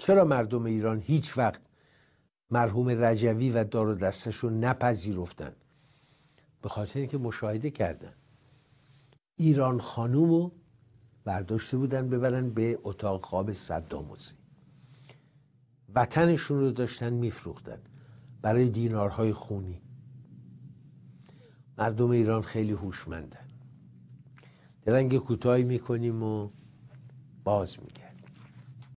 چرا مردم ایران هیچ وقت مرحوم رجوی و دار و دستش رو نپذیرفتن به خاطر اینکه مشاهده کردن ایران خانومو برداشته بودن ببرن به اتاق خواب صدام حسین وطنشون رو داشتن میفروختن برای دینارهای خونی مردم ایران خیلی هوشمندن درنگ کوتاهی میکنیم و باز میگه